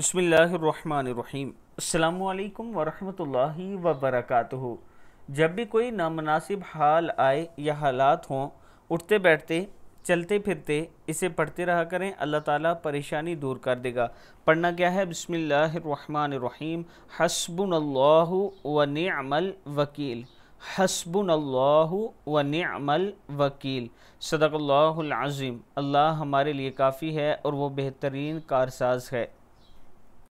बसमीम् अल्लाम वरहमतुल्लाहि जब भी कोई नामनासिब हाल आए या हालात हों उठते बैठते चलते फिरते इसे पढ़ते रहा करें अल्लाह ताला परेशानी दूर कर देगा पढ़ना क्या है बसमीम हसबुन व नमल वकील हसबुन व नमल वकील सदक़ल्लाज़ीम अल्लाह हमारे लिए काफ़ी है और वह बेहतरीन कारसाज है